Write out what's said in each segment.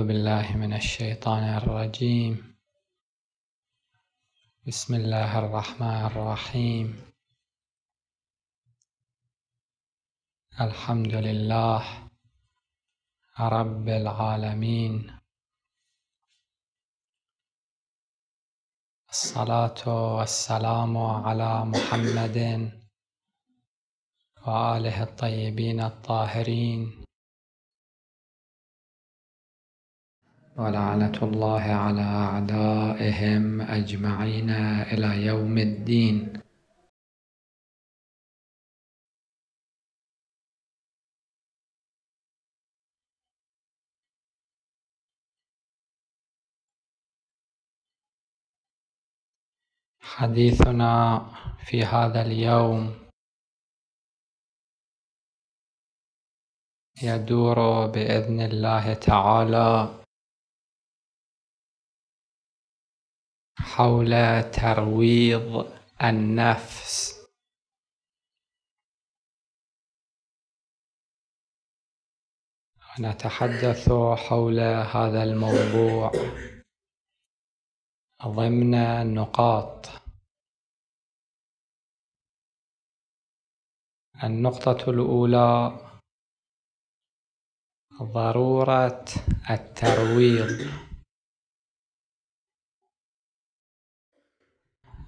أعوذ بالله من الشيطان الرجيم بسم الله الرحمن الرحيم الحمد لله رب العالمين الصلاة والسلام على محمد وآله الطيبين الطاهرين ولعنة الله على أعدائهم أجمعين إلى يوم الدين حديثنا في هذا اليوم يدور باذن الله تعالى حول ترويض النفس نتحدث حول هذا الموضوع ضمن نقاط النقطة الأولى ضرورة الترويض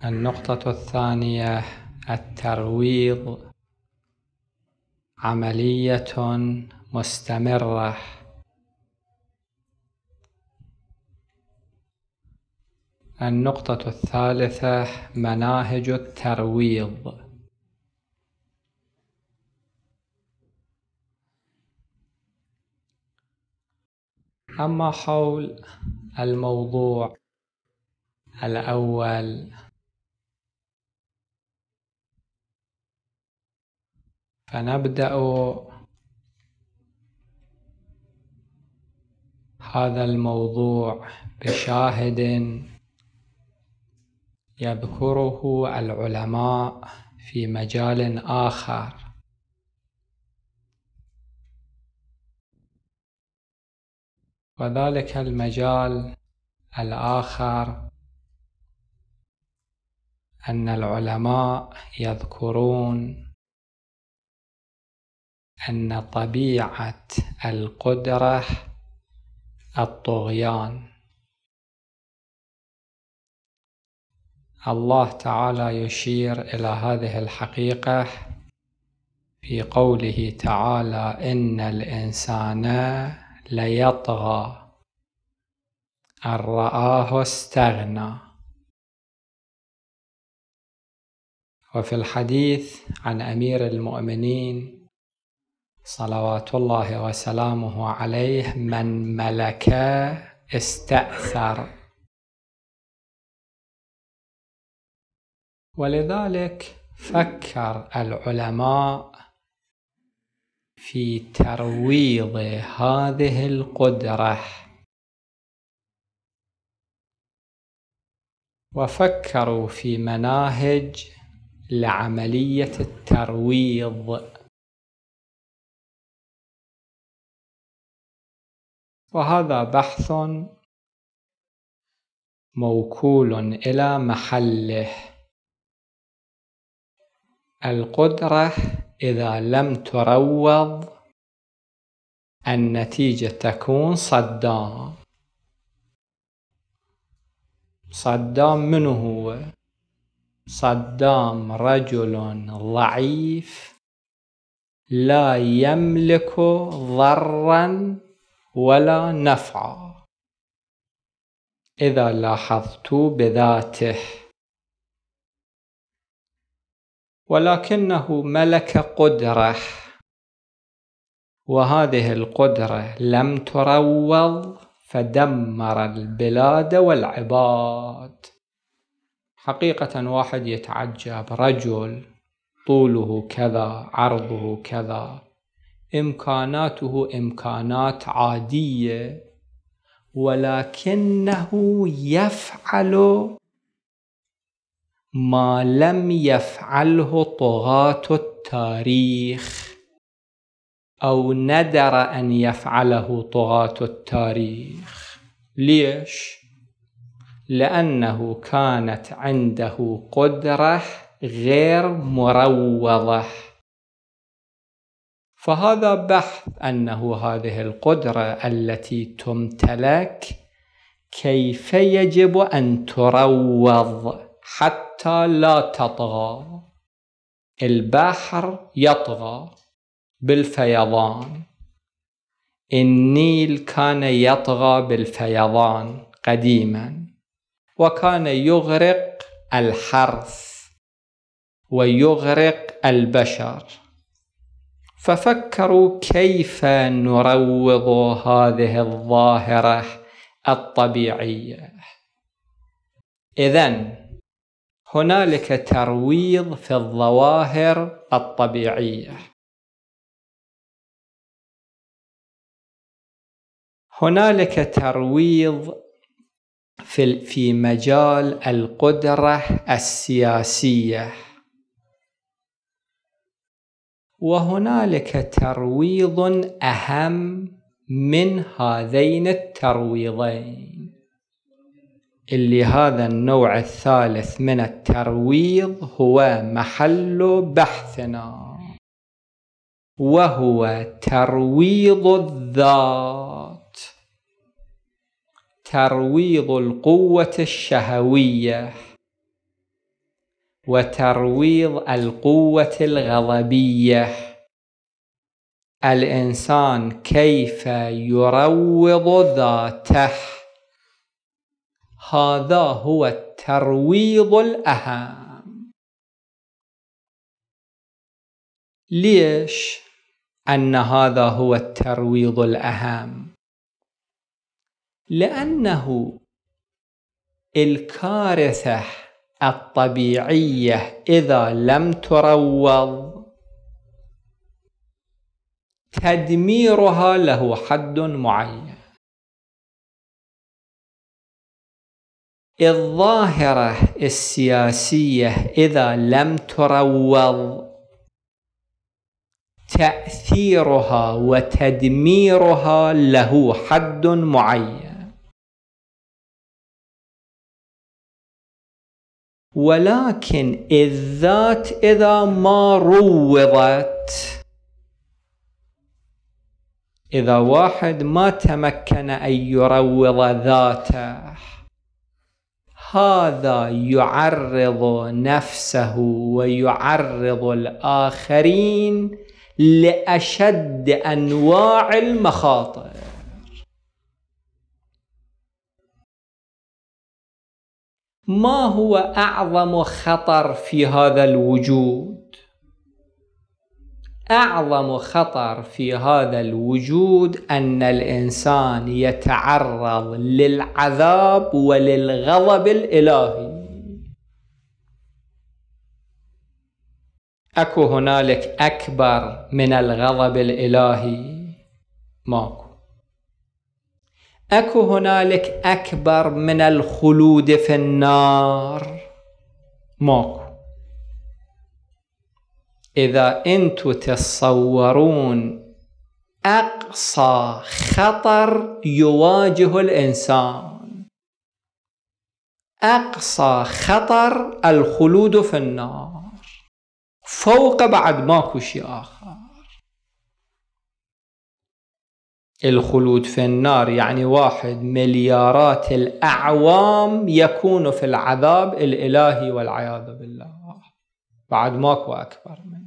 النقطة الثانية الترويض عملية مستمرة النقطة الثالثة مناهج الترويض أما حول الموضوع الأول فنبدأ هذا الموضوع بشاهد يذكره العلماء في مجال آخر وذلك المجال الآخر أن العلماء يذكرون أن طبيعة القدرة الطغيان الله تعالى يشير إلى هذه الحقيقة في قوله تعالى إن الإنسان ليطغى أن رآه استغنى وفي الحديث عن أمير المؤمنين صلوات الله وسلامه عليه من ملك استأثر ولذلك فكر العلماء في ترويض هذه القدره وفكروا في مناهج لعمليه الترويض وهذا بحث موكول إلى محله القدرة إذا لم تروض النتيجة تكون صدام صدام من هو؟ صدام رجل ضعيف لا يملك ضرا ولا نفع إذا لاحظت بذاته ولكنه ملك قدره وهذه القدرة لم تروض فدمر البلاد والعباد حقيقة واحد يتعجب رجل طوله كذا عرضه كذا امكاناته امكانات عاديه ولكنه يفعل ما لم يفعله طغاة التاريخ أو ندر أن يفعله طغاة التاريخ ليش؟ لأنه كانت عنده قدرة غير مروضة فهذا بحث أنه هذه القدرة التي تمتلك كيف يجب أن تروض حتى لا تطغى البحر يطغى بالفيضان النيل كان يطغى بالفيضان قديما وكان يغرق الحرث ويغرق البشر ففكروا كيف نروض هذه الظاهرة الطبيعية إذا هنالك ترويض في الظواهر الطبيعية هنالك ترويض في في مجال القدرة السياسية وهنالك ترويض اهم من هذين الترويضين اللي هذا النوع الثالث من الترويض هو محل بحثنا وهو ترويض الذات ترويض القوه الشهويه وترويض القوة الغضبية الإنسان كيف يروض ذاته هذا هو الترويض الأهم ليش أن هذا هو الترويض الأهم؟ لأنه الكارثة الطبيعية إذا لم تروض تدميرها له حد معين الظاهرة السياسية إذا لم تروض تأثيرها وتدميرها له حد معين ولكن الذات إذا ما روضت إذا واحد ما تمكن أن يروض ذاته هذا يعرض نفسه ويعرض الآخرين لأشد أنواع المخاطر ما هو اعظم خطر في هذا الوجود اعظم خطر في هذا الوجود ان الانسان يتعرض للعذاب وللغضب الالهي اكو هنالك اكبر من الغضب الالهي ماكو اكو هنالك اكبر من الخلود في النار ماكو اذا انتو تتصورون اقصى خطر يواجه الانسان اقصى خطر الخلود في النار فوق بعد ماكو شيء اخر الخلود في النار يعني واحد مليارات الأعوام يكون في العذاب الإلهي والعياذ بالله بعد ماكو أكبر منه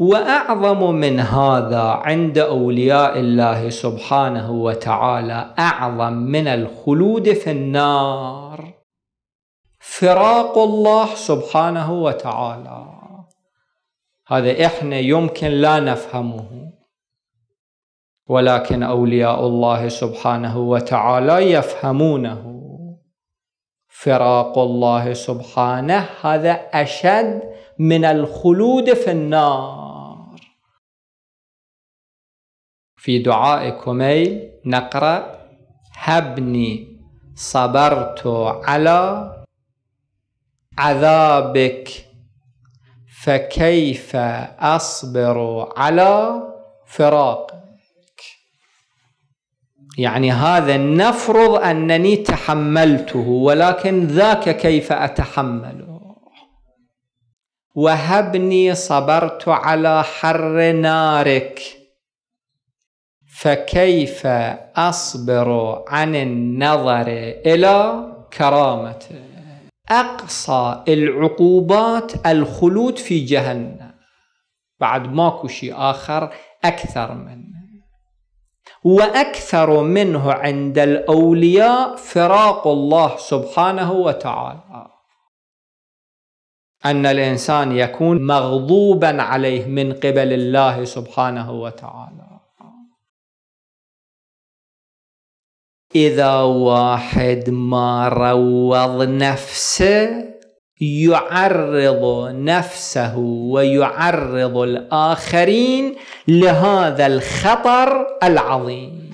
واعظم من هذا عند اولياء الله سبحانه وتعالى اعظم من الخلود في النار فراق الله سبحانه وتعالى هذا احنا يمكن لا نفهمه ولكن اولياء الله سبحانه وتعالى يفهمونه فراق الله سبحانه هذا اشد من الخلود في النار في دعاء كميل نقرا هبني صبرت على عذابك فكيف اصبر على فراقك يعني هذا نفرض انني تحملته ولكن ذاك كيف اتحمله وهبني صبرت على حر نارك فكيف اصبر عن النظر الى كرامتك أقصى العقوبات الخلود في جهنم بعد ماكو شيء آخر أكثر منه وأكثر منه عند الأولياء فراق الله سبحانه وتعالى أن الإنسان يكون مغضوبا عليه من قبل الله سبحانه وتعالى إذا واحد ما روض نفسه يعرض نفسه ويعرض الآخرين لهذا الخطر العظيم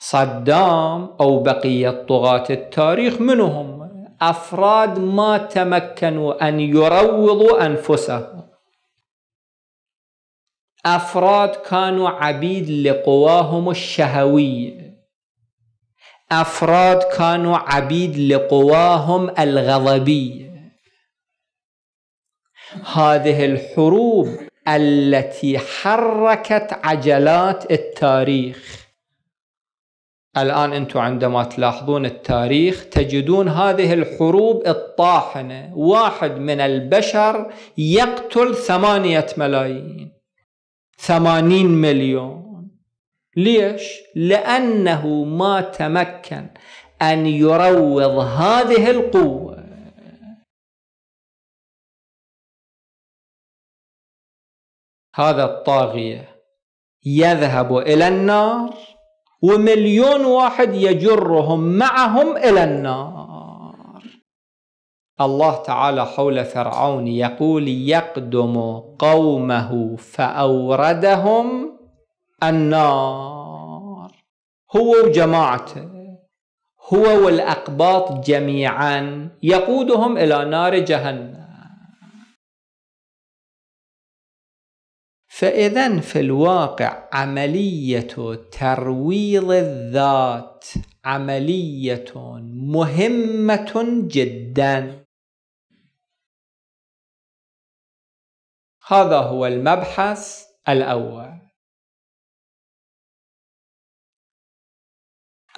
صدام أو بقية طغاة التاريخ منهم أفراد ما تمكنوا أن يروضوا أنفسهم أفراد كانوا عبيد لقواهم الشهوية أفراد كانوا عبيد لقواهم الغضبية هذه الحروب التي حركت عجلات التاريخ الآن أنتم عندما تلاحظون التاريخ تجدون هذه الحروب الطاحنة واحد من البشر يقتل ثمانية ملايين ثمانين مليون ليش؟ لأنه ما تمكن أن يروض هذه القوة هذا الطاغية يذهب إلى النار ومليون واحد يجرهم معهم إلى النار الله تعالى حول فرعون يقول يقدم قومه فأوردهم النار هو وجماعته هو والأقباط جميعا يقودهم إلى نار جهنم فإذا في الواقع عملية ترويض الذات عملية مهمة جداً هذا هو المبحث الأول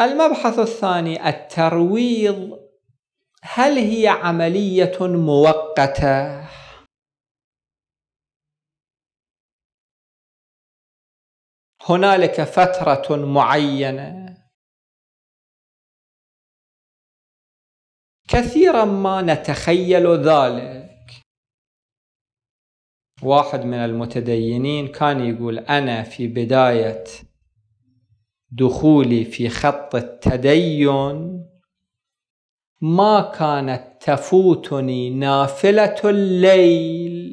المبحث الثاني الترويض هل هي عملية مؤقتة؟ هنالك فترة معينة كثيرا ما نتخيل ذلك واحد من المتدينين كان يقول أنا في بداية دخولي في خط التدين ما كانت تفوتني نافلة الليل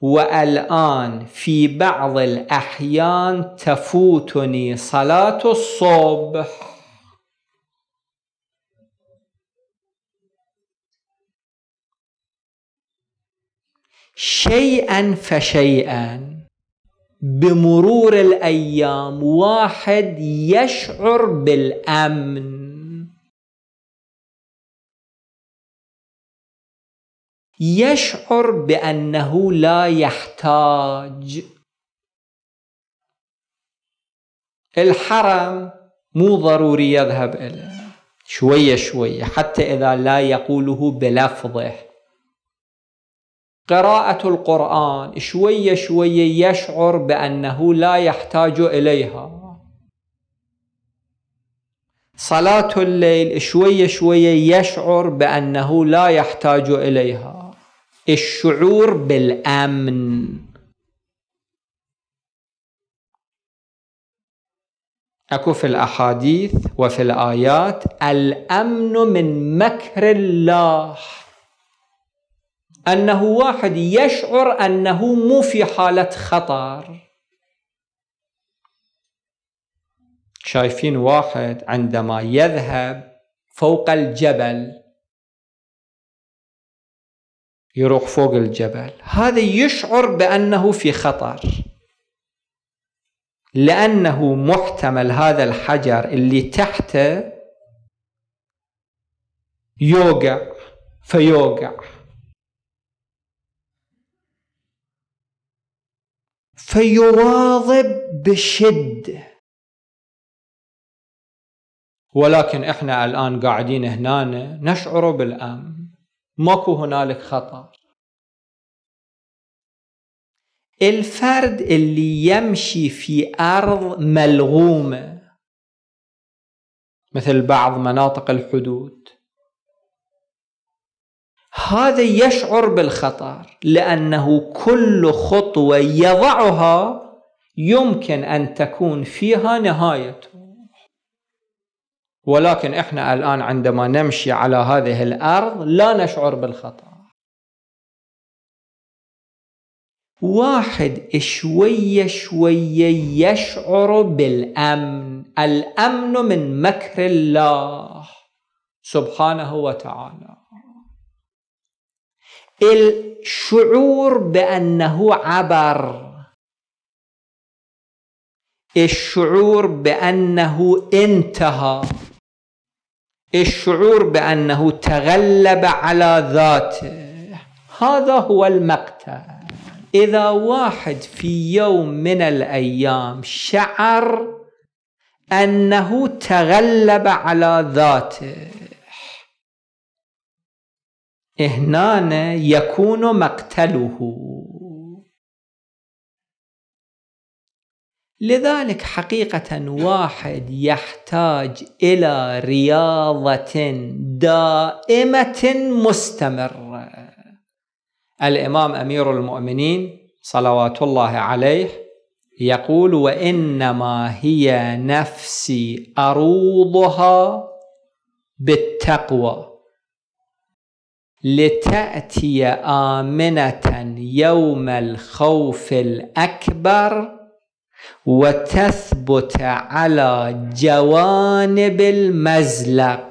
والآن في بعض الأحيان تفوتني صلاة الصبح شيئا فشيئا بمرور الايام واحد يشعر بالامن يشعر بانه لا يحتاج الحرم مو ضروري يذهب اليه شويه شويه حتى اذا لا يقوله بلفظه قراءة القرآن شوية شوية يشعر بأنه لا يحتاج إليها صلاة الليل شوية شوية يشعر بأنه لا يحتاج إليها الشعور بالأمن اكو في الاحاديث وفي الايات الامن من مكر الله أنه واحد يشعر أنه مو في حالة خطر شايفين واحد عندما يذهب فوق الجبل يروح فوق الجبل هذا يشعر بأنه في خطر لأنه محتمل هذا الحجر اللي تحته يوقع فيوقع فيواظب بشده ولكن احنا الان قاعدين هنا نشعر بالامن ماكو هنالك خطر الفرد اللي يمشي في ارض ملغومه مثل بعض مناطق الحدود هذا يشعر بالخطر لانه كل خطوه يحط ويضعها يمكن أن تكون فيها نهايته ولكن إحنا الآن عندما نمشي على هذه الأرض لا نشعر بالخطأ واحد شوية شوية يشعر بالأمن الأمن من مكر الله سبحانه وتعالى الشعور بأنه عبر الشعور بأنه انتهى الشعور بأنه تغلب على ذاته هذا هو المقتل إذا واحد في يوم من الأيام شعر أنه تغلب على ذاته إهنان يكون مقتله لذلك حقيقة واحد يحتاج إلى رياضة دائمة مستمرة الإمام أمير المؤمنين صلوات الله عليه يقول وإنما هي نفسي أروضها بالتقوى لتأتي آمنة يوم الخوف الأكبر وتثبت على جوانب المزلق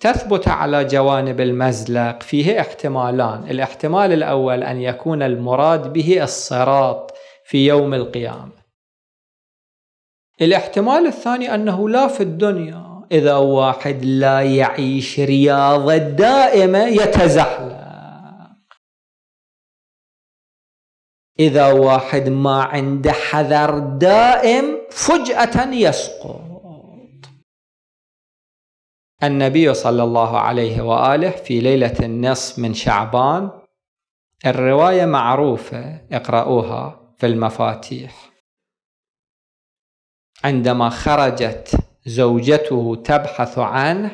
تثبت على جوانب المزلق فيه احتمالان الاحتمال الأول أن يكون المراد به الصراط في يوم القيامة الاحتمال الثاني أنه لا في الدنيا إذا واحد لا يعيش رياضة دائمة يتزحلق إذا واحد ما عنده حذر دائم فجأة يسقط النبي صلى الله عليه وآله في ليلة النصف من شعبان الرواية معروفة اقرأوها في المفاتيح عندما خرجت زوجته تبحث عنه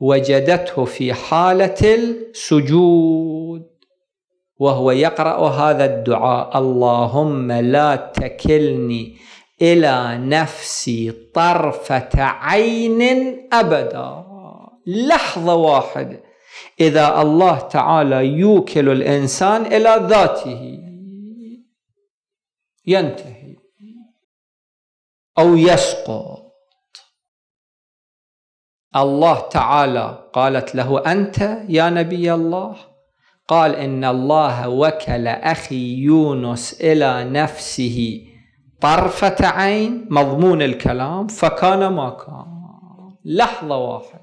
وجدته في حالة السجود وهو يقرأ هذا الدعاء اللهم لا تكلني إلى نفسي طرفة عين أبدا لحظة واحدة إذا الله تعالى يوكل الإنسان إلى ذاته ينتهي أو يسقط الله تعالى قالت له أنت يا نبي الله قال إن الله وكل أخي يونس إلى نفسه طرفة عين مضمون الكلام فكان ما كان لحظة واحدة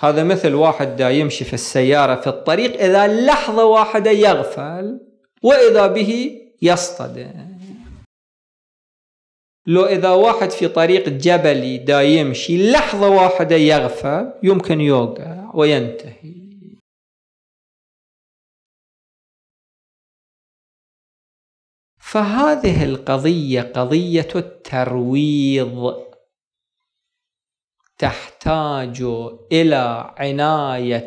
هذا مثل واحد دا يمشي في السيارة في الطريق إذا لحظة واحدة يغفل وإذا به يصطدم لو إذا واحد في طريق جبلي دا يمشي لحظة واحدة يغفى يمكن يوقع وينتهي فهذه القضية قضية الترويض تحتاج إلى عناية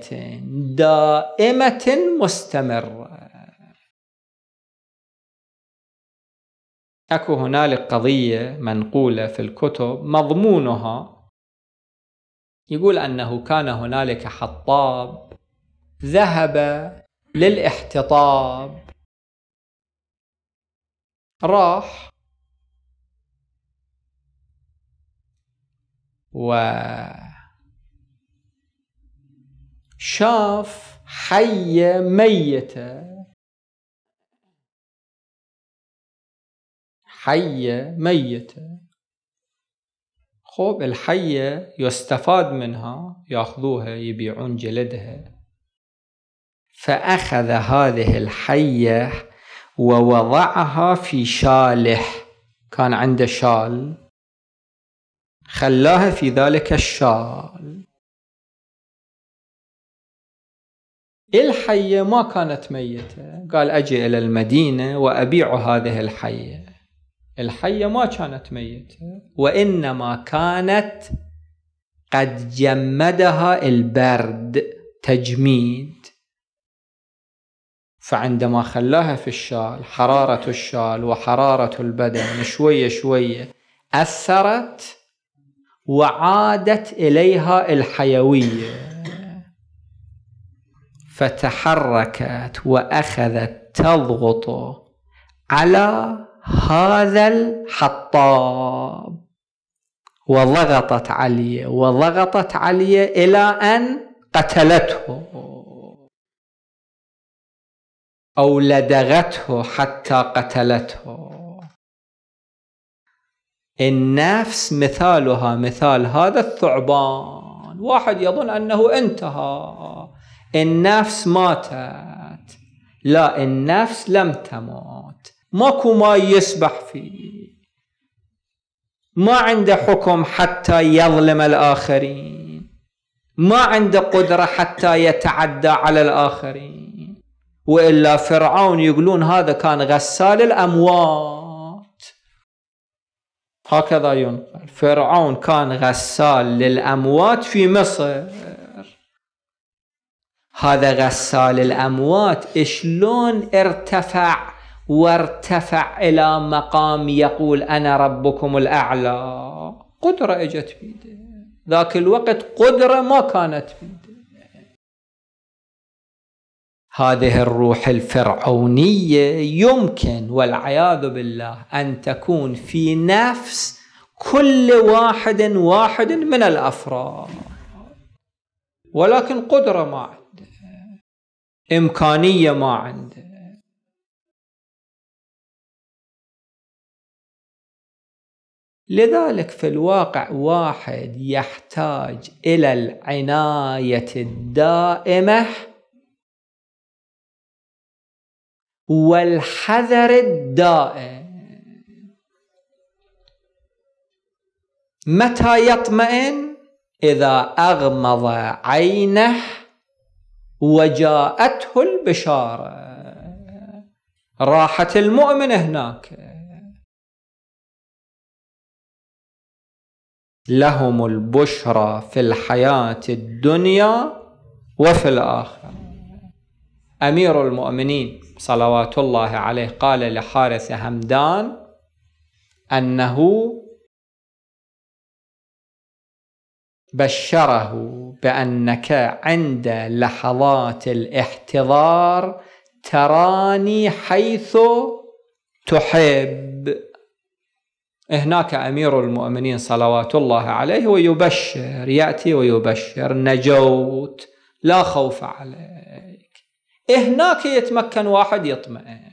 دائمة مستمرة أكو هنالك قضية منقولة في الكتب مضمونها يقول أنه كان هنالك حطاب ذهب للاحتطاب راح و شاف حية ميتة حية ميتة خوب الحية يستفاد منها ياخذوها يبيعون جلدها فأخذ هذه الحية ووضعها في شاله كان عنده شال خلاها في ذلك الشال إيه الحية ما كانت ميتة قال أجي إلى المدينة وأبيع هذه الحية الحية ما كانت ميتة وإنما كانت قد جمدها البرد تجميد فعندما خلاها في الشال حرارة الشال وحرارة البدن شوية شوية أثرت وعادت إليها الحيوية فتحركت وأخذت تضغط على هذا الحطاب وضغطت علي وضغطت علي إلى أن قتلته أو لدغته حتى قتلته النفس مثالها مثال هذا الثعبان واحد يظن أنه انتهى النفس ماتت لا النفس لم تمت ماكو ماي يسبح فيه ما عنده حكم حتى يظلم الآخرين ما عنده قدرة حتى يتعدى على الآخرين وإلا فرعون يقولون هذا كان غسال الأموات هكذا ينقل فرعون كان غسال للأموات في مصر هذا غسال الأموات شلون ارتفع وارتفع إلى مقام يقول أنا ربكم الأعلى قدرة إجت بيده ذاك الوقت قدرة ما كانت بيده هذه الروح الفرعونية يمكن والعياذ بالله أن تكون في نفس كل واحد واحد من الأفراد ولكن قدرة ما عنده إمكانية ما عنده لذلك في الواقع واحد يحتاج إلى العناية الدائمة والحذر الدائم متى يطمئن إذا أغمض عينه وجاءته البشارة راحة المؤمن هناك لهم البشرى في الحياة الدنيا وفي الآخرة أمير المؤمنين صلوات الله عليه قال لحارث همدان أنه بشره بأنك عند لحظات الاحتضار تراني حيث تحب هناك أمير المؤمنين صلوات الله عليه ويبشر يأتي ويبشر نجوت لا خوف عليك هناك يتمكن واحد يطمئن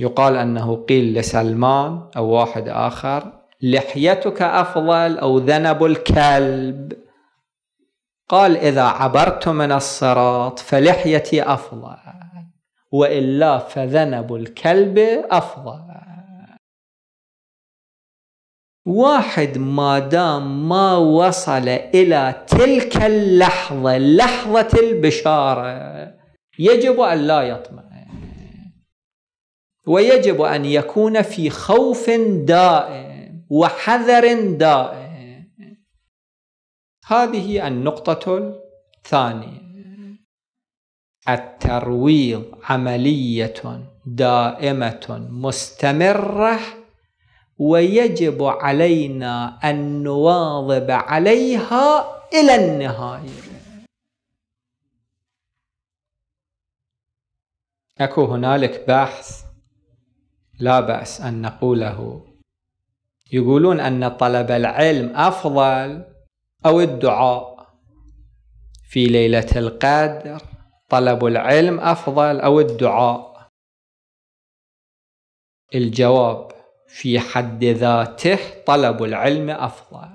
يقال أنه قيل لسلمان أو واحد آخر لحيتك أفضل أو ذنب الكلب قال إذا عبرت من الصراط فلحيتي أفضل وإلا فذنب الكلب أفضل واحد ما دام ما وصل إلى تلك اللحظة لحظة البشارة يجب أن لا يطمئن ويجب أن يكون في خوف دائم وحذر دائم هذه النقطة الثانية الترويض عملية دائمة مستمرة ويجب علينا أن نواظب عليها إلى النهاية أكو هنالك بحث لا بأس أن نقوله يقولون أن طلب العلم أفضل أو الدعاء في ليلة القدر طلب العلم أفضل أو الدعاء الجواب في حد ذاته طلب العلم أفضل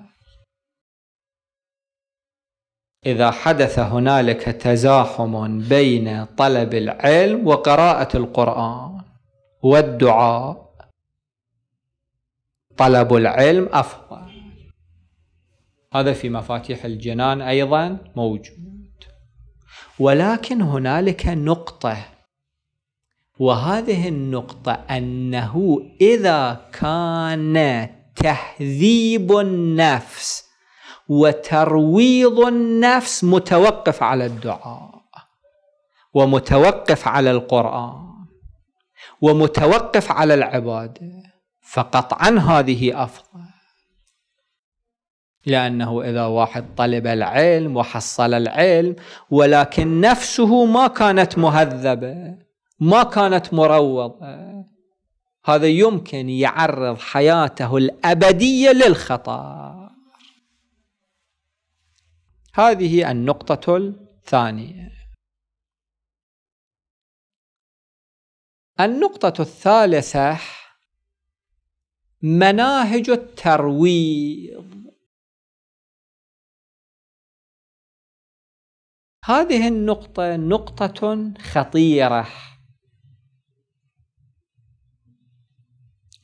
إذا حدث هنالك تزاحم بين طلب العلم وقراءة القرآن والدعاء طلب العلم أفضل هذا في مفاتيح الجنان أيضا موجود ولكن هنالك نقطة وهذه النقطة أنه إذا كان تهذيب النفس وترويض النفس متوقف على الدعاء ومتوقف على القرآن ومتوقف على العبادة فقطعا هذه أفضل لأنه إذا واحد طلب العلم وحصل العلم ولكن نفسه ما كانت مهذبة ما كانت مروضة هذا يمكن يعرض حياته الأبدية للخطر هذه النقطة الثانية النقطة الثالثة مناهج الترويض هذه النقطة نقطة خطيرة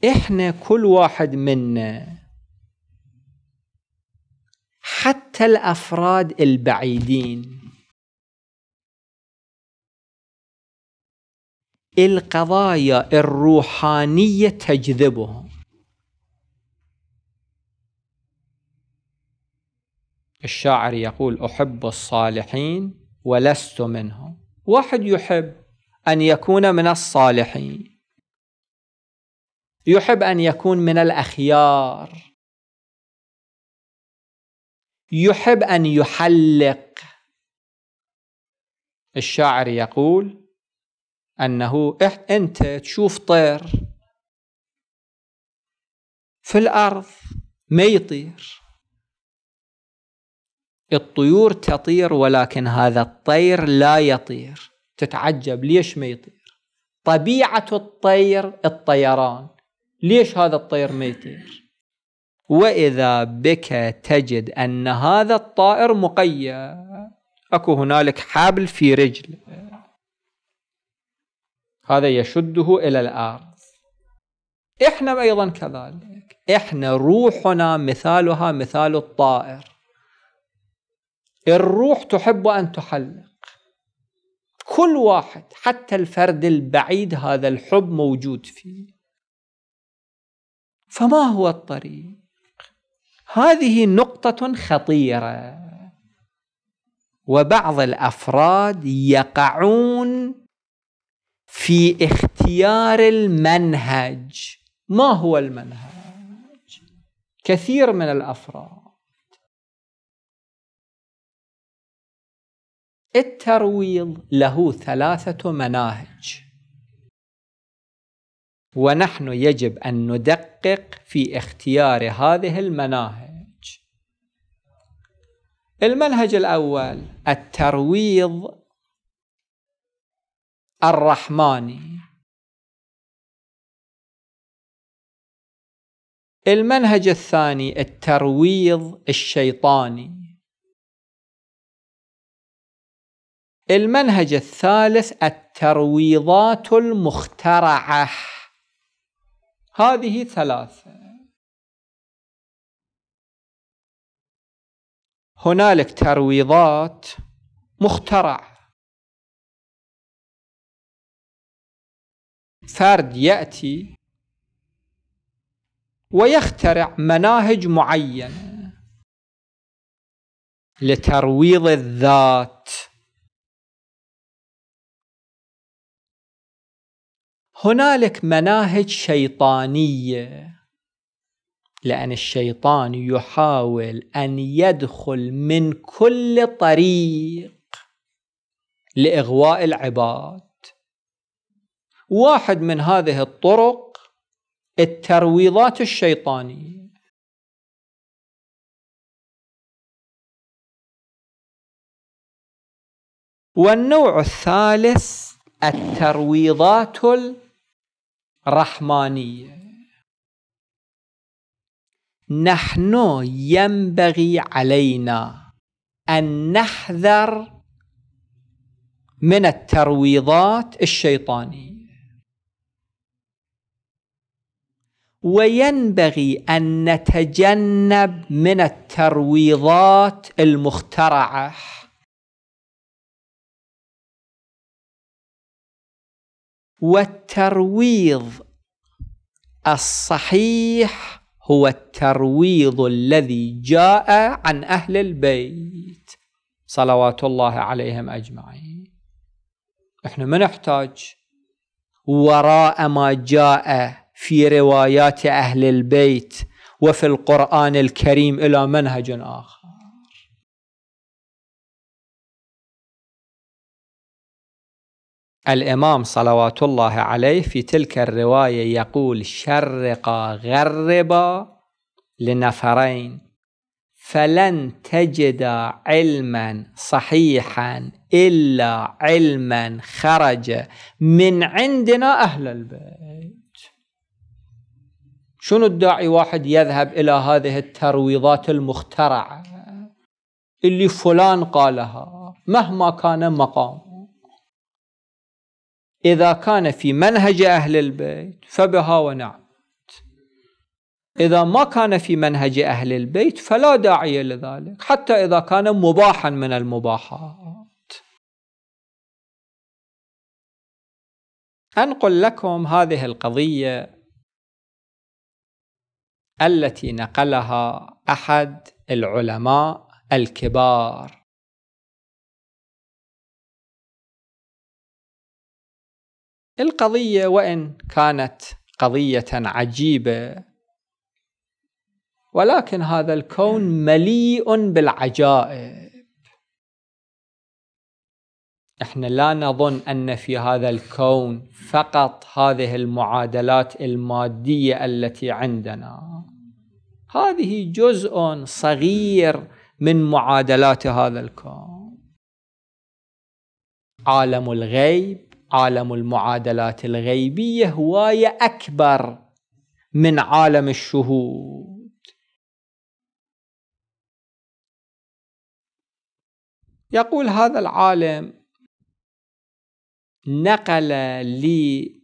احنا كل واحد منا حتى الافراد البعيدين القضايا الروحانيه تجذبهم الشاعر يقول احب الصالحين ولست منهم واحد يحب ان يكون من الصالحين يحب ان يكون من الاخيار يحب ان يحلق الشاعر يقول انه انت تشوف طير في الارض ما يطير الطيور تطير ولكن هذا الطير لا يطير تتعجب ليش ما يطير طبيعه الطير الطيران ليش هذا الطير ما يطير واذا بك تجد ان هذا الطائر مقيد اكو هنالك حبل في رجله هذا يشده الى الارض احنا ايضا كذلك احنا روحنا مثالها مثال الطائر الروح تحب ان تحلق كل واحد حتى الفرد البعيد هذا الحب موجود فيه فما هو الطريق هذه نقطة خطيرة وبعض الأفراد يقعون في اختيار المنهج ما هو المنهج كثير من الأفراد الترويض له ثلاثة مناهج ونحن يجب أن ندقق في اختيار هذه المناهج المنهج الأول الترويض الرحماني المنهج الثاني الترويض الشيطاني المنهج الثالث الترويضات المخترعه هذه ثلاثة هنالك ترويضات مخترع فرد يأتي ويخترع مناهج معينة لترويض الذات هنالك مناهج شيطانيه لان الشيطان يحاول ان يدخل من كل طريق لاغواء العباد واحد من هذه الطرق الترويضات الشيطانيه والنوع الثالث الترويضات الشيطانية رحمانيه نحن ينبغي علينا ان نحذر من الترويضات الشيطانيه وينبغي ان نتجنب من الترويضات المخترعه والترويض الصحيح هو الترويض الذي جاء عن أهل البيت صلوات الله عليهم أجمعين احنا ما نحتاج وراء ما جاء في روايات أهل البيت وفي القرآن الكريم إلى منهج آخر الإمام صلوات الله عليه في تلك الرواية يقول شرق غربا لنفرين فلن تجد علما صحيحا إلا علما خرج من عندنا أهل البيت شنو الداعي واحد يذهب إلى هذه الترويضات المخترعة اللي فلان قالها مهما كان مقامه إذا كان في منهج أهل البيت فبها ونعم إذا ما كان في منهج أهل البيت فلا داعي لذلك حتى إذا كان مباحا من المباحات أنقل لكم هذه القضية التي نقلها أحد العلماء الكبار القضية وإن كانت قضية عجيبة ولكن هذا الكون مليء بالعجائب احنا لا نظن ان في هذا الكون فقط هذه المعادلات الماديه التي عندنا هذه جزء صغير من معادلات هذا الكون عالم الغيب عالم المعادلات الغيبية هواية أكبر من عالم الشهود يقول هذا العالم نقل لي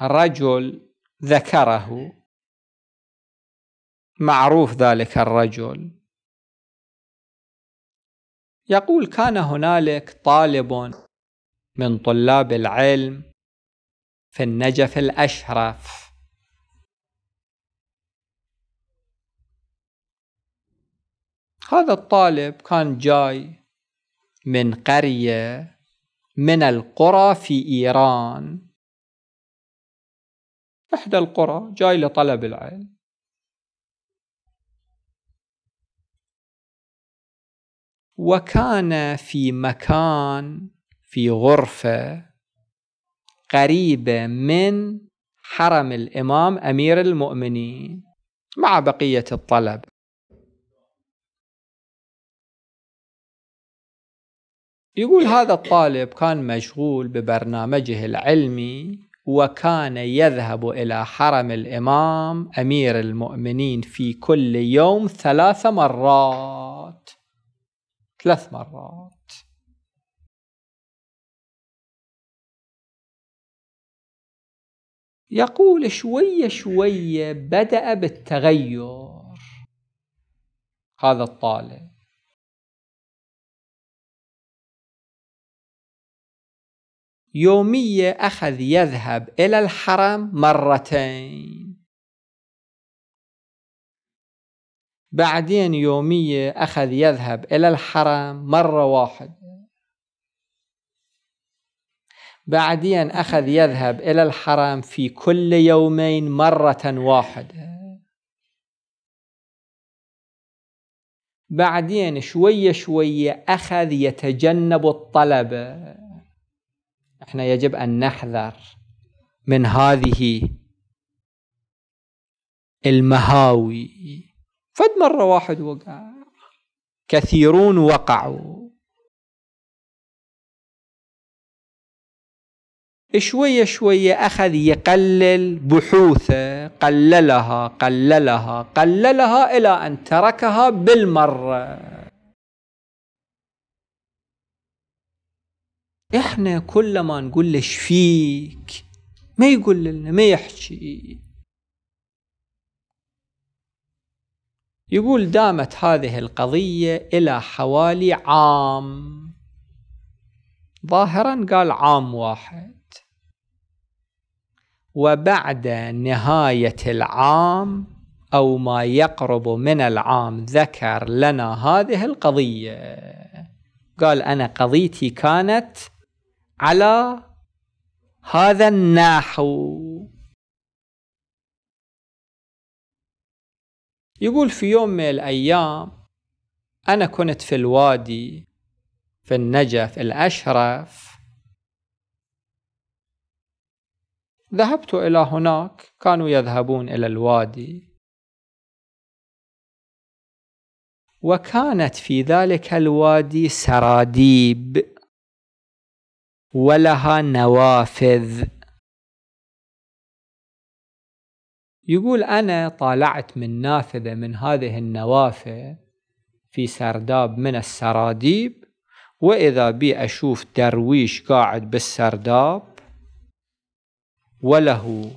رجل ذكره معروف ذلك الرجل يقول كان هنالك طالب من طلاب العلم في النجف الأشرف هذا الطالب كان جاي من قرية من القرى في إيران إحدى القرى جاي لطلب العلم وكان في مكان في غرفة قريبة من حرم الإمام أمير المؤمنين مع بقية الطلب يقول هذا الطالب كان مشغول ببرنامجه العلمي وكان يذهب إلى حرم الإمام أمير المؤمنين في كل يوم ثلاث مرات ثلاث مرات يقول شوية شوية بدأ بالتغير هذا الطالب يومية أخذ يذهب إلى الحرم مرتين بعدين يومية أخذ يذهب إلى الحرم مرة واحدة بعدين أخذ يذهب إلى الحرم في كل يومين مرة واحدة بعدين شوية شوية أخذ يتجنب الطلب احنا يجب أن نحذر من هذه المهاوي فد مرة واحد وقع كثيرون وقعوا شوية شوية أخذ يقلل بحوثه قللها قللها قللها إلى أن تركها بالمرة إحنا كل ما نقول له فيك ما يقول لنا ما يحكي يقول دامت هذه القضية إلى حوالي عام ظاهرا قال عام واحد وبعد نهاية العام أو ما يقرب من العام ذكر لنا هذه القضية قال أنا قضيتي كانت على هذا النحو يقول في يوم من الأيام أنا كنت في الوادي في النجف الأشرف ذهبت إلى هناك كانوا يذهبون إلى الوادي وكانت في ذلك الوادي سراديب ولها نوافذ يقول أنا طالعت من نافذة من هذه النوافذ في سرداب من السراديب وإذا بي أشوف درويش قاعد بالسرداب وله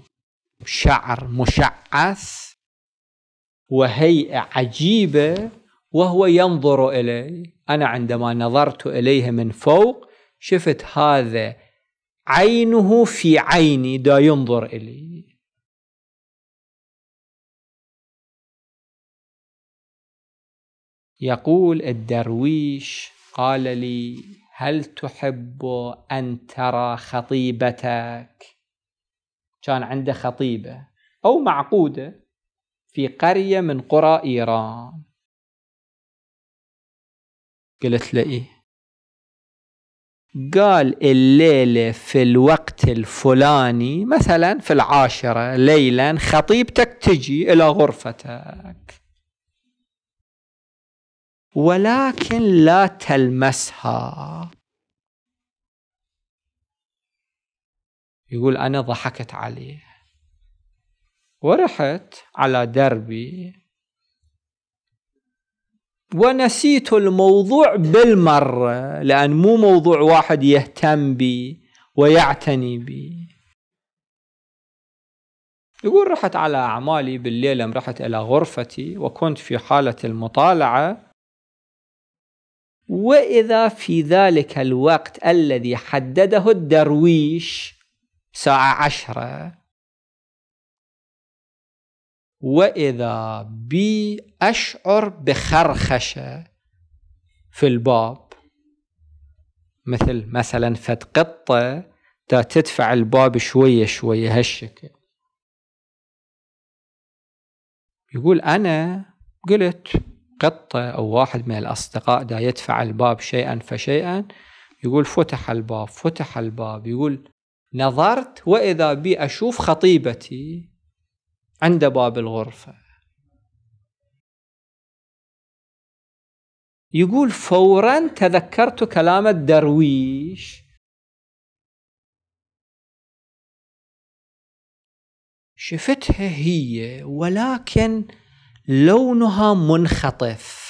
شعر مشعث وهيئة عجيبة وهو ينظر إلي أنا عندما نظرت إليه من فوق شفت هذا عينه في عيني دا ينظر إلي يقول الدرويش قال لي هل تحب أن ترى خطيبتك كان عنده خطيبة أو معقودة في قرية من قرى إيران قلت له إيه قال الليلة في الوقت الفلاني مثلا في العاشرة ليلا خطيبتك تجي إلى غرفتك ولكن لا تلمسها يقول أنا ضحكت عليه ورحت على دربي ونسيت الموضوع بالمرة لأن مو موضوع واحد يهتم بي ويعتني بي يقول رحت على أعمالي بالليل رحت إلى غرفتي وكنت في حالة المطالعة وإذا في ذلك الوقت الذي حدده الدرويش ساعة عشرة وإذا بي أشعر بخرخشة في الباب مثل مثلا فد قطة تدفع الباب شوية شوية هالشكل يقول أنا قلت قطة أو واحد من الأصدقاء دا يدفع الباب شيئا فشيئا يقول فتح الباب فتح الباب يقول نظرت وإذا بي أشوف خطيبتي عند باب الغرفة يقول فورا تذكرت كلام الدرويش شفتها هي ولكن لونها منخطف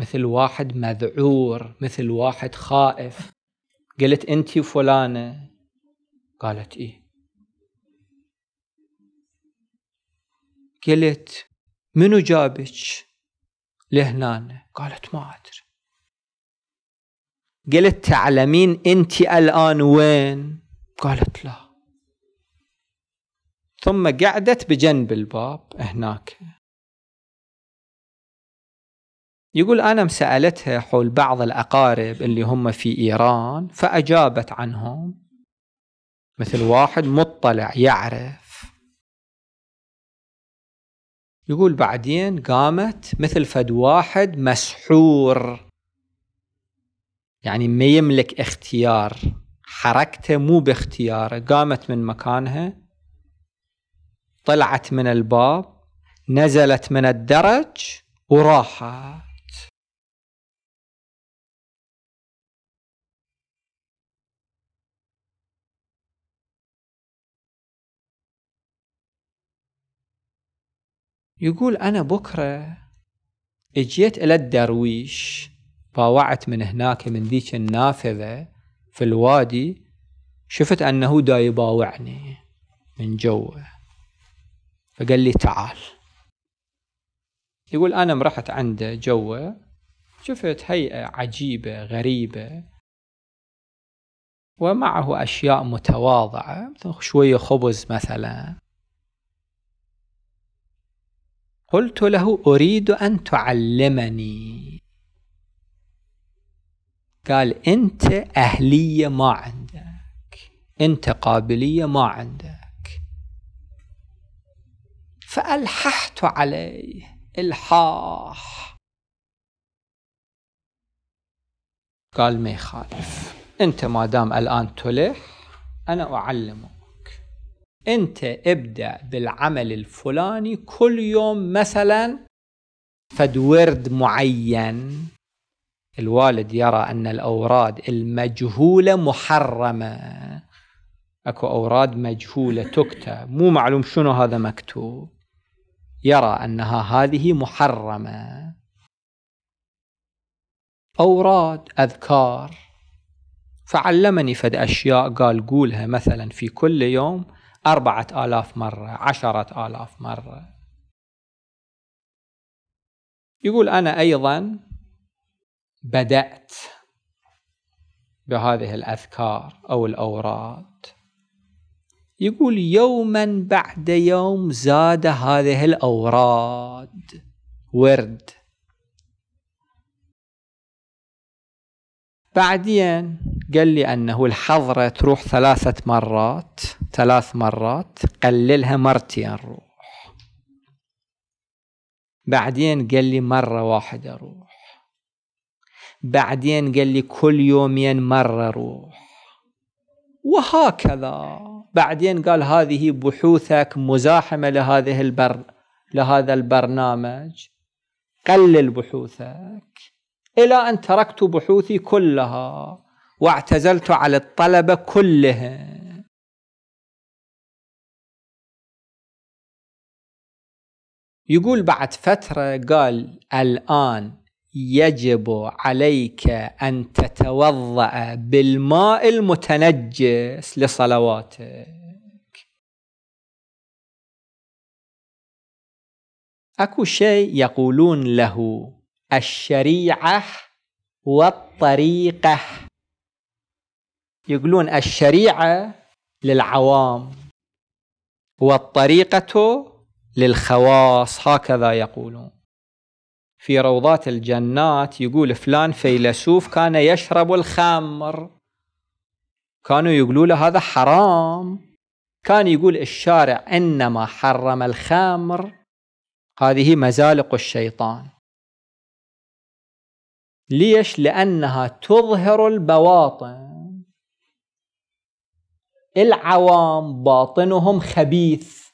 مثل واحد مذعور مثل واحد خائف قلت انت فلانه قالت ايه قلت منو جابك لهنانة قالت ما ادري قلت تعلمين انت الان وين قالت لا ثم قعدت بجنب الباب هناك يقول أنا سألتها حول بعض الأقارب اللي هم في إيران فأجابت عنهم مثل واحد مطلع يعرف يقول بعدين قامت مثل فد واحد مسحور يعني ما يملك اختيار حركته مو باختياره قامت من مكانها طلعت من الباب نزلت من الدرج وراحت يقول أنا بكرة اجيت إلى الدرويش باوعت من هناك من ذيك النافذة في الوادي شفت أنه دا يباوعني من جوه فقال لي تعال يقول أنا مرحت عنده جوه شفت هيئة عجيبة غريبة ومعه أشياء متواضعة مثل شوية خبز مثلا قلت له أريد أن تعلمني قال أنت أهلية ما عندك أنت قابلية ما عندك فألححت عليه إلحاح قال ما يخالف أنت ما دام الآن تلح أنا أعلمك انت ابدأ بالعمل الفلاني كل يوم مثلا فد ورد معين الوالد يرى أن الأوراد المجهولة محرمة أكو أوراد مجهولة تكتب مو معلوم شنو هذا مكتوب يرى أنها هذه محرمة أوراد أذكار فعلمني فد أشياء قال قولها مثلا في كل يوم أربعة آلاف مرة عشرة آلاف مرة يقول أنا أيضا بدأت بهذه الأذكار أو الأوراد يقول يوما بعد يوم زاد هذه الأوراد ورد بعدين قال لي أنه الحضرة تروح ثلاثة مرات ثلاث مرات قللها مرتين روح بعدين قال لي مرة واحدة روح بعدين قال لي كل يومين مرة روح وهكذا بعدين قال هذه بحوثك مزاحمة لهذه البر لهذا البرنامج قلل بحوثك إلى أن تركت بحوثي كلها واعتزلت على الطلبة كلهم يقول بعد فترة قال الآن يجب عليك أن تتوضأ بالماء المتنجس لصلواتك أكو شيء يقولون له الشريعة والطريقة يقولون الشريعة للعوام والطريقة للخواص هكذا يقولون في روضات الجنات يقول فلان فيلسوف كان يشرب الخمر كانوا يقولوا له هذا حرام كان يقول الشارع إنما حرم الخمر هذه مزالق الشيطان ليش؟ لأنها تظهر البواطن العوام باطنهم خبيث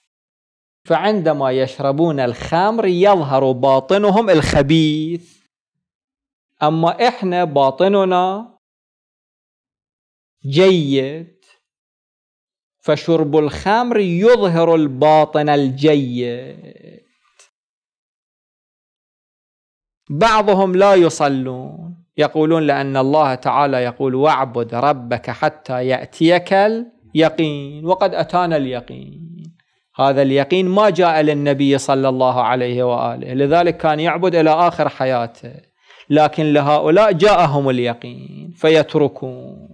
فعندما يشربون الخمر يظهر باطنهم الخبيث أما إحنا باطننا جيد فشرب الخمر يظهر الباطن الجيد بعضهم لا يصلون يقولون لأن الله تعالى يقول واعبد ربك حتى يأتيك اليقين وقد أتانا اليقين هذا اليقين ما جاء للنبي صلى الله عليه وآله لذلك كان يعبد إلى آخر حياته لكن لهؤلاء جاءهم اليقين فيتركون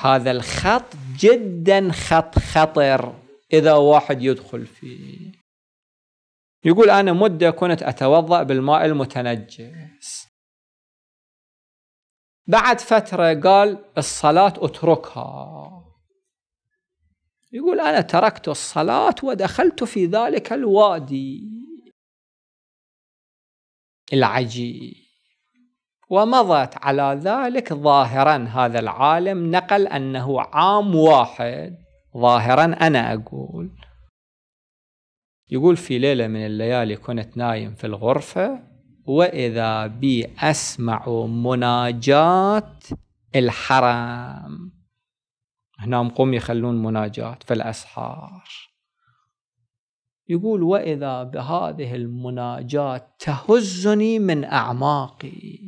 هذا الخط جدا خط خطر إذا واحد يدخل فيه يقول أنا مدة كنت أتوضأ بالماء المتنجس بعد فترة قال الصلاة أتركها يقول أنا تركت الصلاة ودخلت في ذلك الوادي العجيب ومضت على ذلك ظاهرا هذا العالم نقل أنه عام واحد ظاهرا أنا أقول يقول في ليلة من الليالي كنت نايم في الغرفة وإذا بي أسمع مناجاة الحرم هنا مقوم يخلون مناجاة في الأسحار يقول وإذا بهذه المناجاة تهزني من أعماقي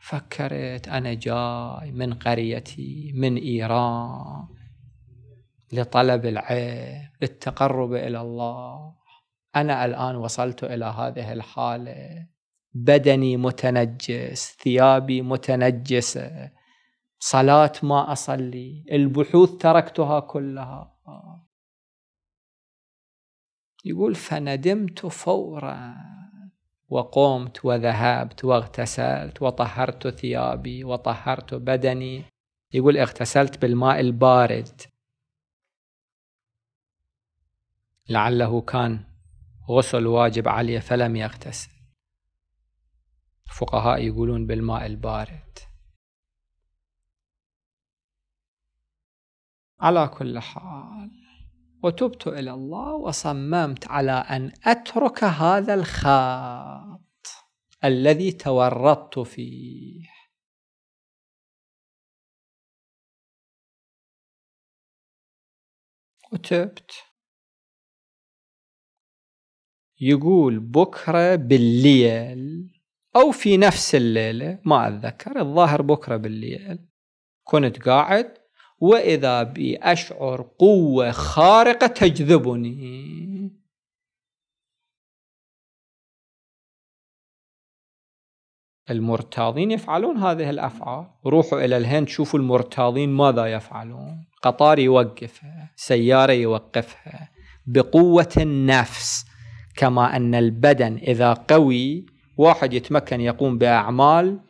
فكرت أنا جاي من قريتي من إيران لطلب العلم للتقرب الى الله انا الان وصلت الى هذه الحاله بدني متنجس ثيابي متنجسه صلاه ما اصلي البحوث تركتها كلها يقول فندمت فورا وقمت وذهبت واغتسلت وطهرت ثيابي وطهرت بدني يقول اغتسلت بالماء البارد لعله كان غسل واجب عليه فلم يغتسل فقهاء يقولون بالماء البارد على كل حال وتبت إلى الله وصممت على أن أترك هذا الخط الذي تورطت فيه وتبت يقول بكرة بالليل أو في نفس الليلة ما أتذكر الظاهر بكرة بالليل كنت قاعد وإذا بي أشعر قوة خارقة تجذبني المرتاضين يفعلون هذه الافعال روحوا الى الهند شوفوا المرتاضين ماذا يفعلون قطار يوقفها سياره يوقفها بقوه النفس كما أن البدن إذا قوي واحد يتمكن يقوم بأعمال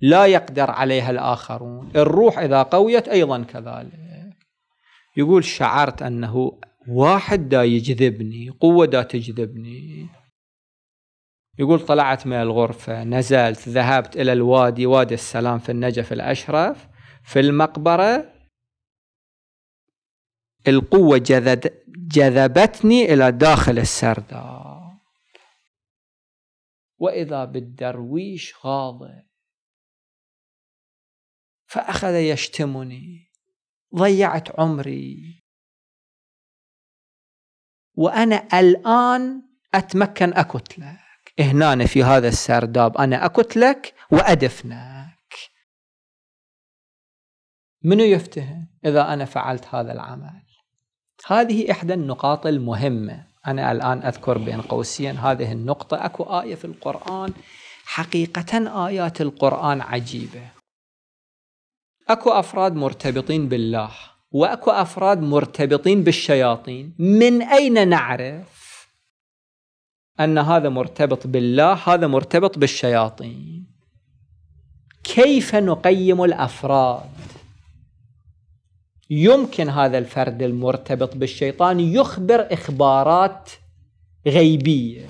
لا يقدر عليها الآخرون الروح إذا قويت أيضا كذلك يقول شعرت أنه واحد دا يجذبني قوة دا تجذبني يقول طلعت من الغرفة نزلت ذهبت إلى الوادي وادي السلام في النجف الأشرف في المقبرة القوة جذب جذبتني إلى داخل السرداب وإذا بالدرويش غاضب فأخذ يشتمني ضيعت عمري وأنا الآن أتمكن أكتلك هنا في هذا السرداب أنا أكتلك وأدفنك منو يفتهم إذا أنا فعلت هذا العمل هذه إحدى النقاط المهمة أنا الآن أذكر بين قوسين هذه النقطة أكو آية في القرآن حقيقة آيات القرآن عجيبة أكو أفراد مرتبطين بالله وأكو أفراد مرتبطين بالشياطين من أين نعرف أن هذا مرتبط بالله هذا مرتبط بالشياطين كيف نقيم الأفراد يمكن هذا الفرد المرتبط بالشيطان يخبر إخبارات غيبية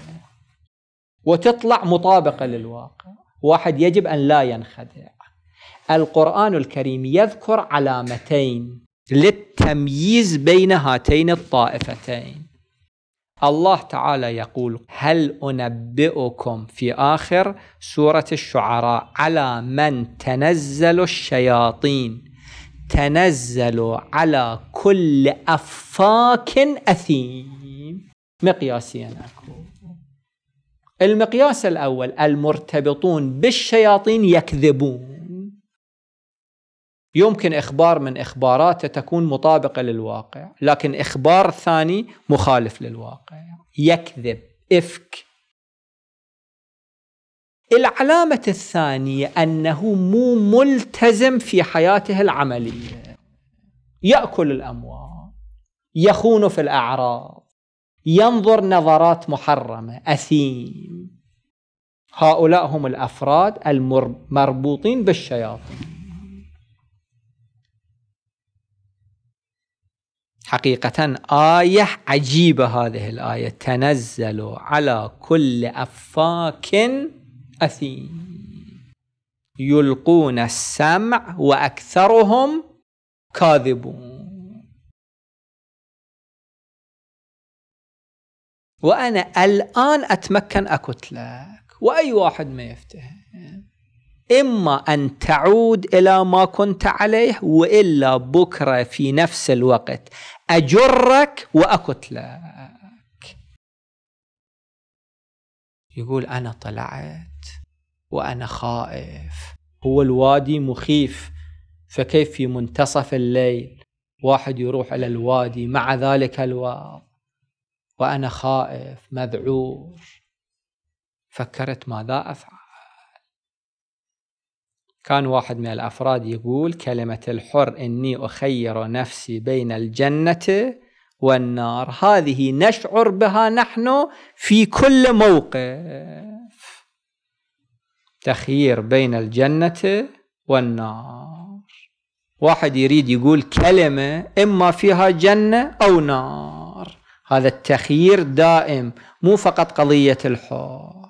وتطلع مطابقة للواقع واحد يجب أن لا ينخدع القرآن الكريم يذكر علامتين للتمييز بين هاتين الطائفتين الله تعالى يقول هل أنبئكم في آخر سورة الشعراء على من تنزل الشياطين تنزل على كل أفاك أثيم مقياسين أكو المقياس الأول المرتبطون بالشياطين يكذبون يمكن إخبار من إخباراته تكون مطابقة للواقع لكن إخبار ثاني مخالف للواقع يكذب إفك العلامة الثانية أنه مو ملتزم في حياته العملية يأكل الأموال يخون في الأعراض ينظر نظرات محرمة أثيم هؤلاء هم الأفراد المربوطين بالشياطين حقيقة آية عجيبة هذه الآية تنزل على كل أفاك أثيم يلقون السمع وأكثرهم كاذبون وأنا الآن أتمكن أكت لك وأي واحد ما يفتهم إما أن تعود إلى ما كنت عليه وإلا بكرة في نفس الوقت أجرك وأكتلك يقول أنا طلعت وأنا خائف هو الوادي مخيف فكيف في منتصف الليل واحد يروح إلى الوادي مع ذلك الواد وأنا خائف مذعور فكرت ماذا أفعل كان واحد من الافراد يقول كلمه الحر اني اخير نفسي بين الجنه والنار هذه نشعر بها نحن في كل موقف تخيير بين الجنة والنار واحد يريد يقول كلمة إما فيها جنة أو نار هذا التخيير دائم مو فقط قضية الحور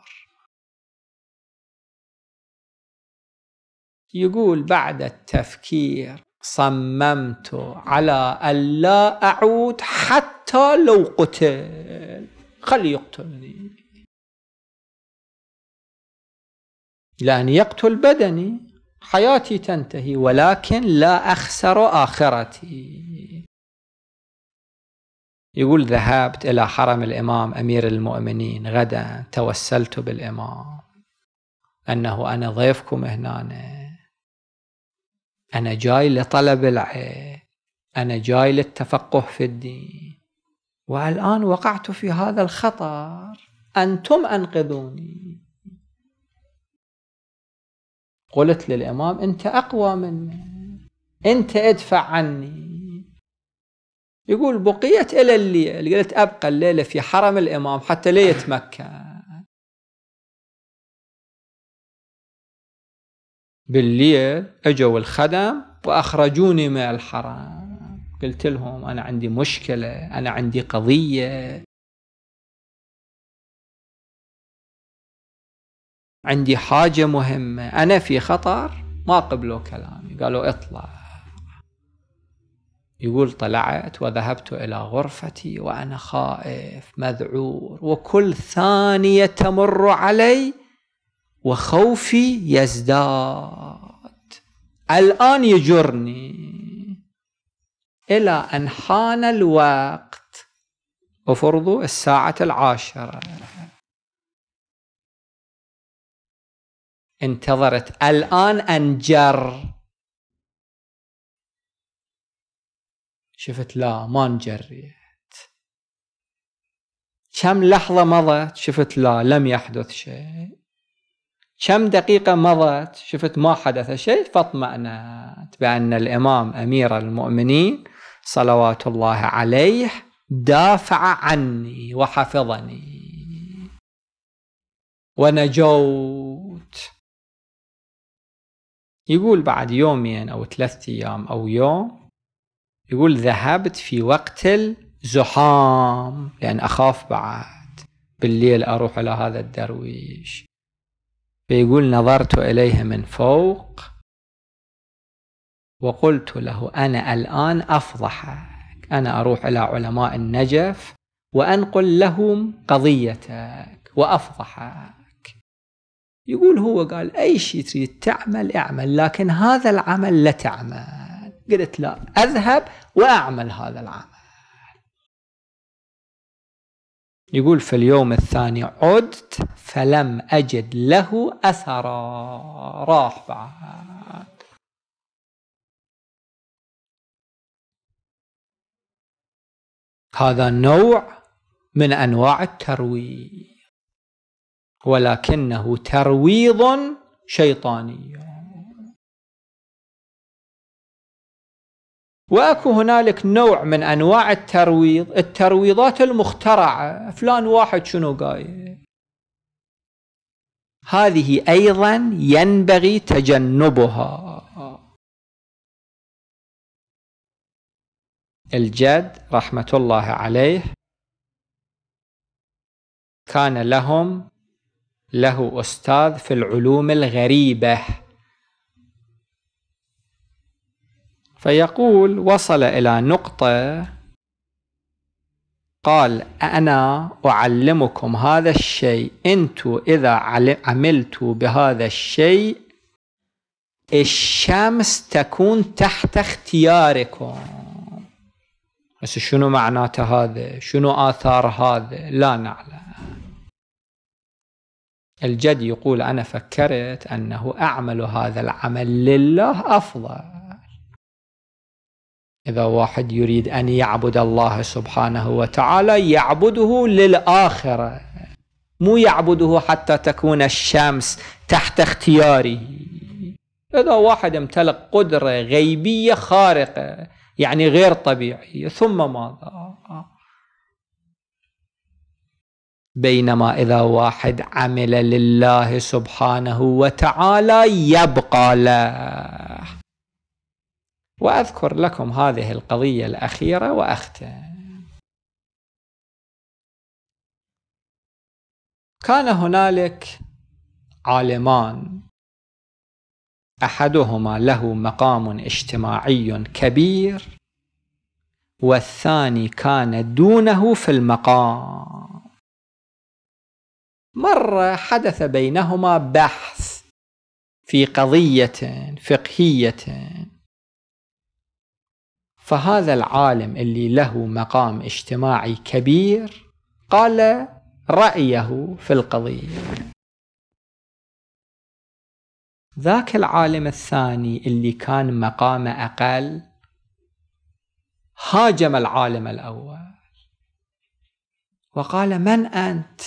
يقول بعد التفكير صممت على ألا أعود حتى لو قتل خلي يقتلني لأن يقتل بدني حياتي تنتهي ولكن لا أخسر آخرتي يقول ذهبت إلى حرم الإمام أمير المؤمنين غدا توسلت بالإمام أنه أنا ضيفكم هنا أنا جاي لطلب العلم أنا جاي للتفقه في الدين والآن وقعت في هذا الخطر أنتم أنقذوني قلت للإمام أنت أقوى مني أنت ادفع عني يقول بقيت إلى الليل قلت أبقى الليلة في حرم الإمام حتى لا يتمكن بالليل اجوا الخدم واخرجوني من الحرم قلت لهم انا عندي مشكله انا عندي قضيه عندي حاجه مهمه انا في خطر ما قبلوا كلامي قالوا اطلع يقول طلعت وذهبت الى غرفتي وانا خائف مذعور وكل ثانيه تمر علي وخوفي يزداد الآن يجرني إلى أن حان الوقت أفرض الساعة العاشرة انتظرت الآن أنجر شفت لا ما انجريت كم لحظة مضت شفت لا لم يحدث شيء كم دقيقة مضت شفت ما حدث شيء فاطمأنت بأن الإمام أمير المؤمنين صلوات الله عليه دافع عني وحفظني ونجوت يقول بعد يومين أو ثلاثة أيام أو يوم يقول ذهبت في وقت الزحام لأن أخاف بعد بالليل أروح إلى هذا الدرويش بيقول نظرت إليه من فوق وقلت له أنا الآن أفضحك أنا أروح إلى علماء النجف وأنقل لهم قضيتك وأفضحك يقول هو قال أي شيء تريد تعمل اعمل لكن هذا العمل لا تعمل قلت لا أذهب وأعمل هذا العمل يقول في اليوم الثاني عدت فلم أجد له أثرا راح بعد هذا نوع من أنواع الترويض ولكنه ترويض شيطاني واكو هنالك نوع من انواع الترويض الترويضات المخترعه فلان واحد شنو قايل هذه ايضا ينبغي تجنبها الجد رحمه الله عليه كان لهم له استاذ في العلوم الغريبه فيقول وصل إلى نقطة قال أنا أعلمكم هذا الشيء أنتوا إذا عملتوا بهذا الشيء الشمس تكون تحت اختياركم بس شنو معناته هذا شنو آثار هذا لا نعلم الجد يقول أنا فكرت أنه أعمل هذا العمل لله أفضل إذا واحد يريد أن يعبد الله سبحانه وتعالى يعبده للآخرة مو يعبده حتى تكون الشمس تحت اختياره إذا واحد امتلك قدرة غيبية خارقة يعني غير طبيعية ثم ماذا بينما إذا واحد عمل لله سبحانه وتعالى يبقى له وأذكر لكم هذه القضية الأخيرة وأختم كان هنالك عالمان احدهما له مقام اجتماعي كبير والثاني كان دونه في المقام مره حدث بينهما بحث في قضيه فقهيه فهذا العالم اللي له مقام اجتماعي كبير قال رأيه في القضية ذاك العالم الثاني اللي كان مقامه أقل هاجم العالم الأول وقال من أنت؟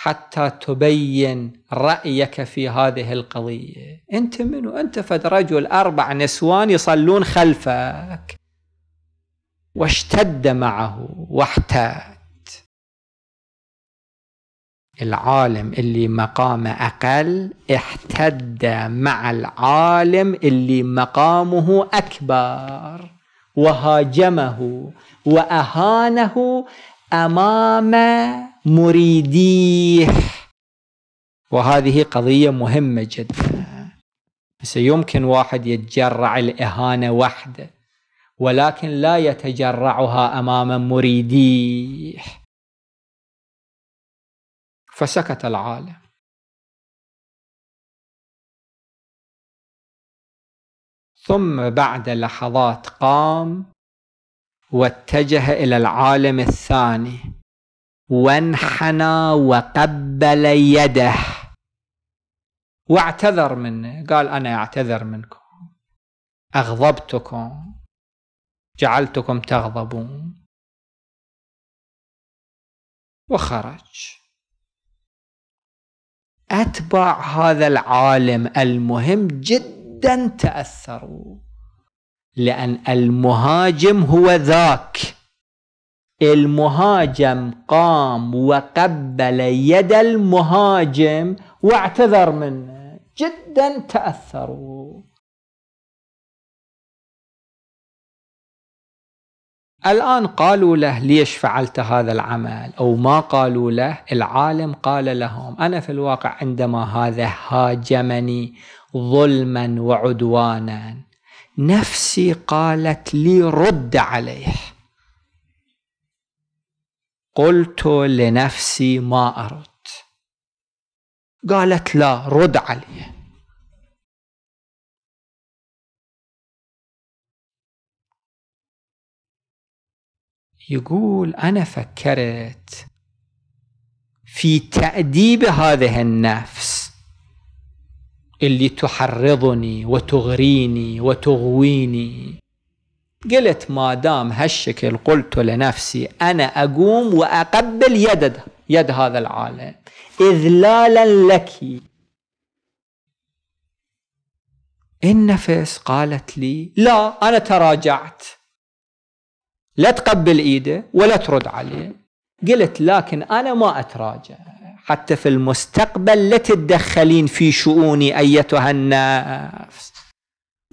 حتى تبين رأيك في هذه القضية أنت منو؟ أنت فد رجل أربع نسوان يصلون خلفك واشتد معه واحتاد العالم اللي مقامه أقل احتد مع العالم اللي مقامه أكبر وهاجمه وأهانه أمام مريديه وهذه قضية مهمة جدا بس يمكن واحد يتجرع الإهانة وحده ولكن لا يتجرعها أمام مريديه فسكت العالم ثم بعد لحظات قام واتجه إلى العالم الثاني وانحنى وقبل يده واعتذر منه قال أنا أعتذر منكم أغضبتكم جعلتكم تغضبون وخرج أتباع هذا العالم المهم جدا تأثروا لأن المهاجم هو ذاك المهاجم قام وقبل يد المهاجم واعتذر منه جدا تأثروا الآن قالوا له ليش فعلت هذا العمل أو ما قالوا له العالم قال لهم أنا في الواقع عندما هذا هاجمني ظلما وعدوانا نفسي قالت لي رد عليه قلت لنفسي ما أرد قالت لا رد عليه يقول أنا فكرت في تأديب هذه النفس اللي تحرضني وتغريني وتغويني قلت ما دام هالشكل قلت لنفسي أنا أقوم وأقبل يد يد هذا العالم إذلالا لك النفس قالت لي لا أنا تراجعت لا تقبل إيده ولا ترد عليه قلت لكن أنا ما أتراجع حتى في المستقبل لا تتدخلين في شؤوني أيتها النفس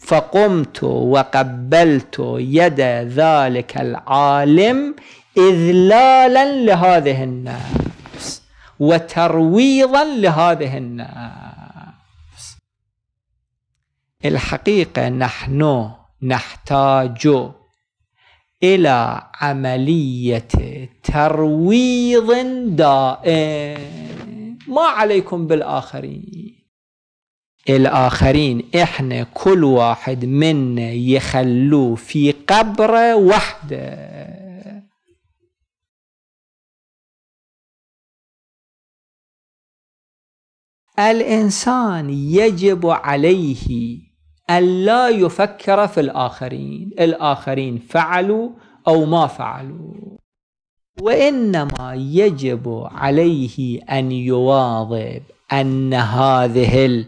فقمت وقبلت يد ذلك العالم إذلالا لهذه النفس وترويضا لهذه النفس الحقيقة نحن نحتاج إلى عملية ترويض دائم ما عليكم بالآخرين الآخرين إحنا كل واحد منا يخلوه في قبرة واحدة الإنسان يجب عليه ألا يفكر في الآخرين الآخرين فعلوا أو ما فعلوا وإنما يجب عليه أن يواظب أن هذه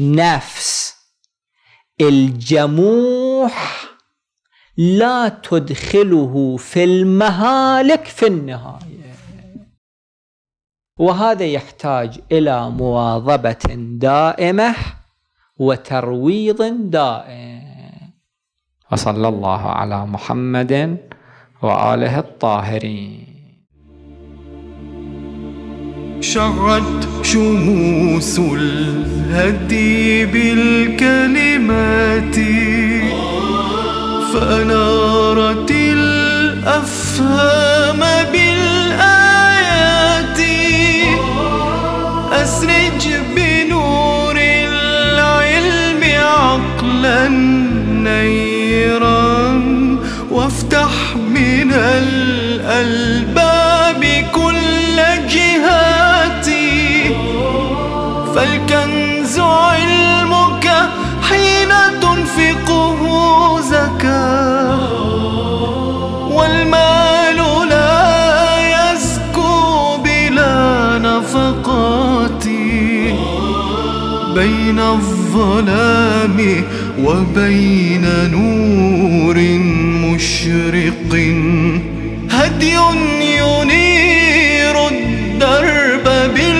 نفس الجموح لا تدخله في المهالك في النهايه وهذا يحتاج الى مواظبه دائمه وترويض دائم وصلى الله على محمد واله الطاهرين شعت شموس الهدي بالكلمات فنارت الأفهام بالآيات أسرج بنور العلم عقلا نيرا وافتح من القلب علمك حين تنفقه زكاة والمال لا يزكو بلا نفقات بين الظلام وبين نور مشرق هدي ينير الدرب بال